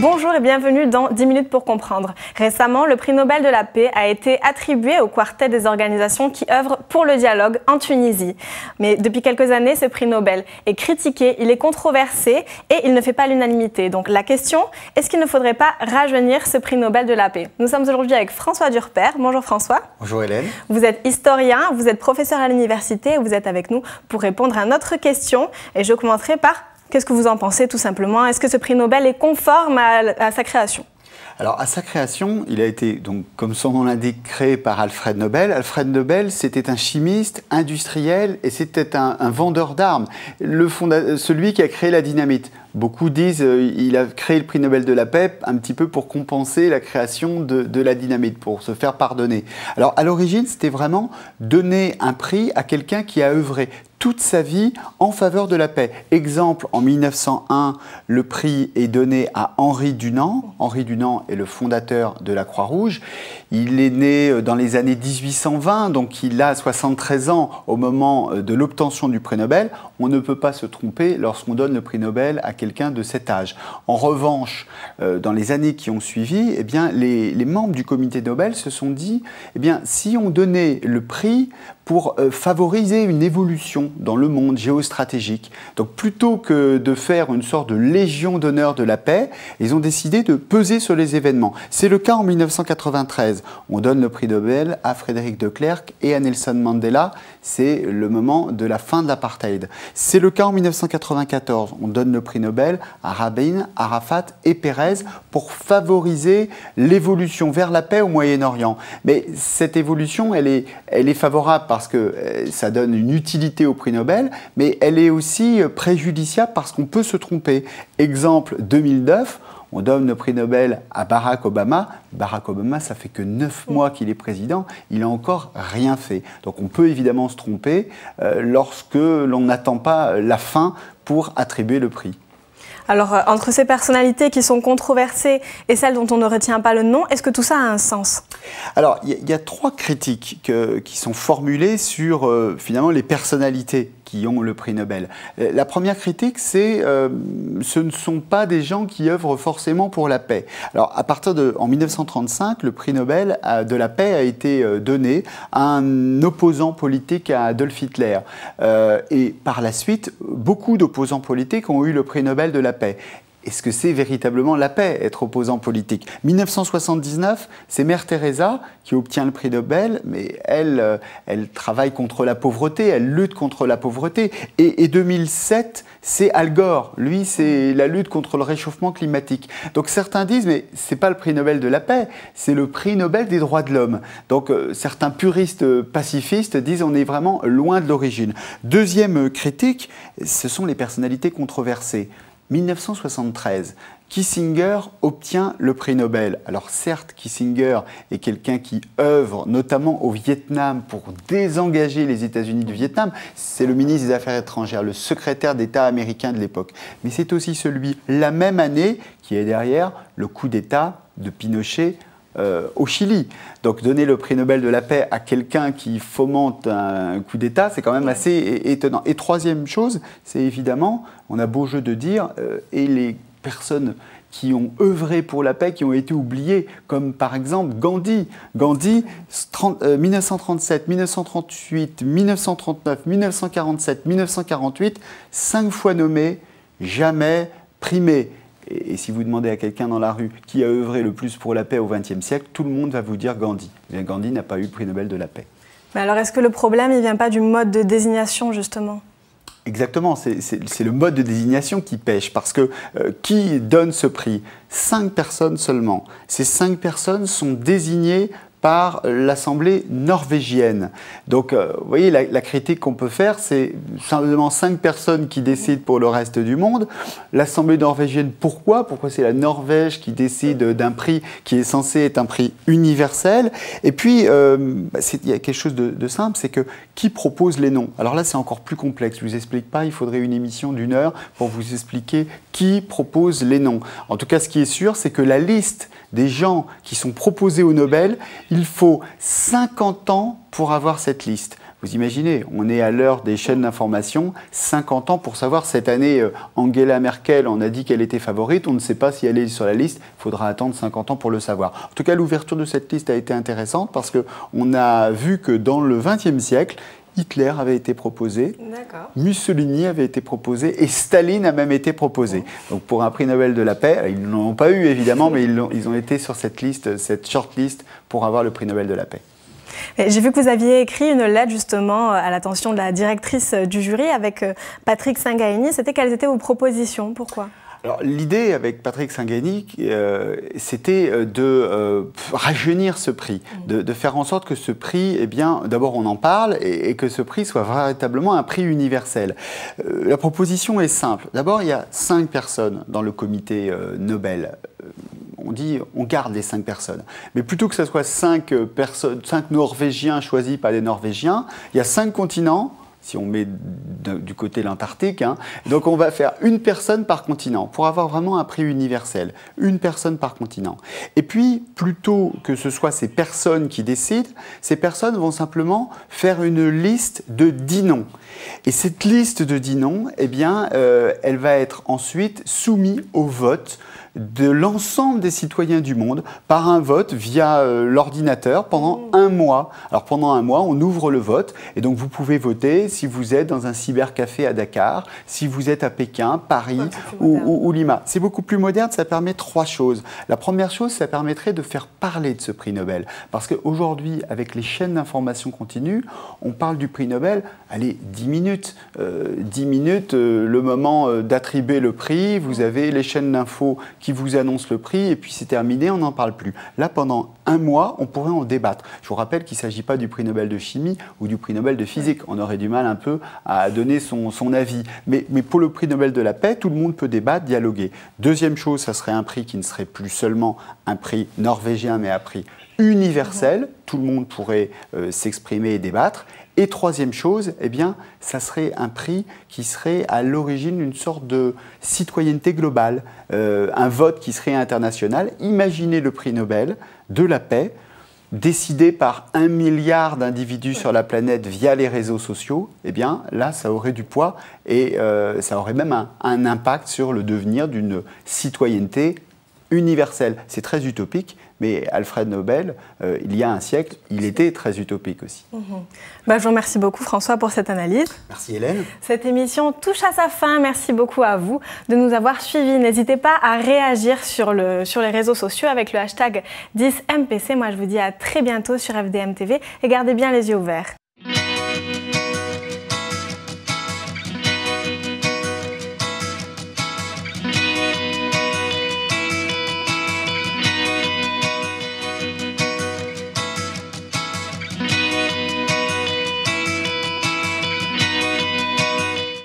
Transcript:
Bonjour et bienvenue dans 10 minutes pour comprendre. Récemment, le prix Nobel de la paix a été attribué au quartet des organisations qui œuvrent pour le dialogue en Tunisie. Mais depuis quelques années, ce prix Nobel est critiqué, il est controversé et il ne fait pas l'unanimité. Donc la question, est-ce qu'il ne faudrait pas rajeunir ce prix Nobel de la paix Nous sommes aujourd'hui avec François Durper. Bonjour François. Bonjour Hélène. Vous êtes historien, vous êtes professeur à l'université et vous êtes avec nous pour répondre à notre question. Et je commencerai par Qu'est-ce que vous en pensez tout simplement Est-ce que ce prix Nobel est conforme à, sa création alors, à sa création, il a été, donc, comme son nom l'indique, créé par Alfred Nobel. Alfred Nobel, c'était un chimiste, industriel et c'était un, vendeur d'armes, celui qui a créé la dynamite. Beaucoup disent euh, il a créé le prix Nobel de la paix un petit peu pour compenser la création de, de la dynamite, pour se faire pardonner. Alors, à l'origine, c'était vraiment donner un prix à quelqu'un qui a œuvré, toute sa vie en faveur de la paix. Exemple, en 1901, le prix est donné à Henri Dunant. Henri Dunant est le fondateur de la Croix-Rouge. Il est né euh, dans les années 1820, donc il a 73 ans au moment euh, de l'obtention du prix Nobel. On ne peut pas se tromper lorsqu'on donne le prix Nobel à quelqu'un de cet âge. En revanche, euh, dans les années qui ont suivi, eh bien, les, membres du comité Nobel se sont dit, eh bien, si on donnait le prix pour euh, favoriser une évolution dans le monde géostratégique. Donc plutôt que de faire une sorte de légion d'honneur de la paix, ils ont décidé de peser sur les événements. C'est le cas en 1993. On donne le prix Nobel à Frédéric de Klerk et à Nelson Mandela. C'est le moment de la fin de l'apartheid. C'est le cas en 1994. On donne le prix Nobel à Rabin, Arafat et Pérez pour favoriser l'évolution vers la paix au Moyen-Orient. Mais cette évolution, elle est, elle est favorable parce que euh, ça donne une utilité au prix Nobel, mais elle est aussi euh, préjudiciable parce qu'on peut se tromper. Exemple 2009, on donne le prix Nobel à Barack Obama. Barack Obama, ça fait que 9 mois qu'il est président, il n'a encore rien fait. Donc on peut évidemment se tromper euh, lorsque l'on n'attend pas la fin pour attribuer le prix. Alors, euh, entre ces personnalités qui sont controversées et celles dont on ne retient pas le nom, est-ce que tout ça a un sens Alors, il y, a trois critiques qui sont formulées sur euh, finalement les personnalités qui ont le prix Nobel. Euh, la première critique, c'est ce ne sont pas des gens qui œuvrent forcément pour la paix. Alors, à partir de en 1935, le prix Nobel de la paix a été donné à un opposant politique à Adolf Hitler. et par la suite, beaucoup d'opposants politiques ont eu le prix Nobel de la paix. Est-ce que c'est véritablement la paix, être opposant politique 1979, c'est Mère Teresa qui obtient le prix Nobel, mais elle, euh, elle travaille contre la pauvreté, elle lutte contre la pauvreté. Et, 2007, c'est Al Gore, lui, c'est la lutte contre le réchauffement climatique. Donc certains disent, mais c'est pas le prix Nobel de la paix, c'est le prix Nobel des droits de l'homme. Donc euh, certains puristes euh, pacifistes disent, on est vraiment loin de l'origine. Deuxième critique, ce sont les personnalités controversées. 1973, Kissinger obtient le prix Nobel. Alors certes, Kissinger est quelqu'un qui œuvre notamment au Vietnam pour désengager les États-Unis du Vietnam. C'est le ministre des Affaires étrangères, le secrétaire d'État américain de l'époque. Mais c'est aussi celui, la même année, qui est derrière le coup d'État de Pinochet euh, au Chili. Donc donner le prix Nobel de la paix à quelqu'un qui fomente un coup d'État, c'est quand même assez étonnant. Et troisième chose, c'est évidemment, on a beau jeu de dire, euh, et les personnes qui ont œuvré pour la paix, qui ont été oubliées, comme par exemple Gandhi. Gandhi, 1937, 1938, 1939, 1947, 1948, cinq fois nommé, jamais primé. Et, si vous demandez à quelqu'un dans la rue qui a œuvré le plus pour la paix au XXe siècle, tout le monde va vous dire Gandhi. Eh Gandhi n'a pas eu le prix Nobel de la paix. Mais alors est-ce que le problème, il ne vient pas du mode de désignation, justement Exactement, c'est le mode de désignation qui pêche, parce que euh, qui donne ce prix Cinq personnes seulement. Ces cinq personnes sont désignées par l'Assemblée norvégienne. Donc, euh, vous voyez, la, critique qu'on peut faire, c'est simplement cinq personnes qui décident pour le reste du monde. L'Assemblée norvégienne, pourquoi Pourquoi c'est la Norvège qui décide d'un prix qui est censé être un prix universel Et puis, euh, bah, il y a quelque chose de, de simple, c'est que qui propose les noms Alors là, c'est encore plus complexe. Je vous explique pas. Il faudrait une émission d'une heure pour vous expliquer qui propose les noms. En tout cas, ce qui est sûr, c'est que la liste des gens qui sont proposés au Nobel il faut 50 ans pour avoir cette liste. Vous imaginez, on est à l'heure des chaînes d'information, 50 ans pour savoir cette année, euh, Angela Merkel, on a dit qu'elle était favorite, on ne sait pas si elle est sur la liste, il faudra attendre 50 ans pour le savoir. En tout cas, l'ouverture de cette liste a été intéressante parce qu'on a vu que dans le XXe siècle, Hitler avait été proposé, Mussolini avait été proposé et Staline a même été proposé. Donc pour un prix Nobel de la paix, euh, ils n'ont pas eu évidemment, mais ils ont, été sur cette liste, cette short pour avoir le prix Nobel de la paix. J'ai vu que vous aviez écrit une lettre justement à l'attention de la directrice du jury avec euh, Patrick Singaini. C'était quelles étaient vos propositions Pourquoi alors l'idée avec Patrick Singani, euh, c'était euh, de euh, rajeunir ce prix, de, faire en sorte que ce prix, eh bien, d'abord on en parle et, que ce prix soit véritablement un prix universel. la proposition est simple. D'abord, il y a cinq personnes dans le comité Nobel on dit on garde les cinq personnes. Mais plutôt que ce soit cinq personnes, cinq Norvégiens choisis par les Norvégiens, il y a cinq continents, si on met du côté l'Antarctique. Hein. Donc on va faire une personne par continent pour avoir vraiment un prix universel. Une personne par continent. Et puis, plutôt que ce soit ces personnes qui décident, ces personnes vont simplement faire une liste de 10 noms. Et cette liste de 10 noms, eh bien, euh, elle va être ensuite soumise au vote de l'ensemble des citoyens du monde par un vote via euh, l'ordinateur pendant mmh. un mois. Alors pendant un mois, on ouvre le vote et donc vous pouvez voter si vous êtes dans un cybercafé à Dakar, si vous êtes à Pékin, Paris ou, Lima. C'est beaucoup plus moderne, ça permet trois choses. La première chose, ça permettrait de faire parler de ce prix Nobel. Parce qu'aujourd'hui, avec les chaînes d'information continue, on parle du prix Nobel, allez, 10 minutes. Euh, 10 minutes, euh, le moment euh, d'attribuer le prix, vous avez les chaînes d'infos qui vous annonce le prix et puis c'est terminé, on n'en parle plus. Là, pendant un mois, on pourrait en débattre. Je vous rappelle qu'il ne s'agit pas du prix Nobel de chimie ou du prix Nobel de physique. On aurait du mal un peu à donner son, son avis. Mais, mais pour le prix Nobel de la paix, tout le monde peut débattre, dialoguer. Deuxième chose, ça serait un prix qui ne serait plus seulement un prix norvégien, mais un prix universel. Tout le monde pourrait euh, s'exprimer et débattre. Et troisième chose, eh bien, ça serait un prix qui serait à l'origine d'une sorte de citoyenneté globale, euh, un vote qui serait international. Imaginez le prix Nobel de la paix décidé par un milliard d'individus sur la planète via les réseaux sociaux, eh bien là, ça aurait du poids et euh, ça aurait même un, un impact sur le devenir d'une citoyenneté universel. C'est très utopique, mais Alfred Nobel, euh, il y a un siècle, il était très utopique aussi. Mhm. Bah, je vous remercie beaucoup François pour cette analyse. Merci Hélène. Cette émission touche à sa fin. Merci beaucoup à vous de nous avoir suivis. N'hésitez pas à réagir sur, le, sur les réseaux sociaux avec le hashtag 10MPC. Moi, je vous dis à très bientôt sur FDM TV et gardez bien les yeux ouverts.